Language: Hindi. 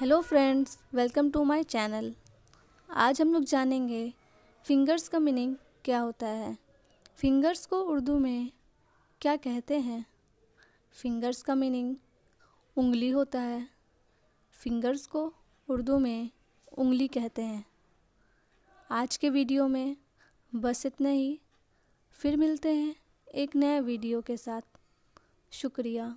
hello friends welcome to my channel आज हम लोग जानेंगे फिंगर्स का मीनिंग क्या होता है फिंगर्स को उर्दू में क्या कहते हैं फिंगर्स का मीनिंग उंगली होता है फिंगर्स को उर्दू में उंगली कहते हैं आज के वीडियो में बस इतना ही फिर मिलते हैं एक नया वीडियो के साथ शुक्रिया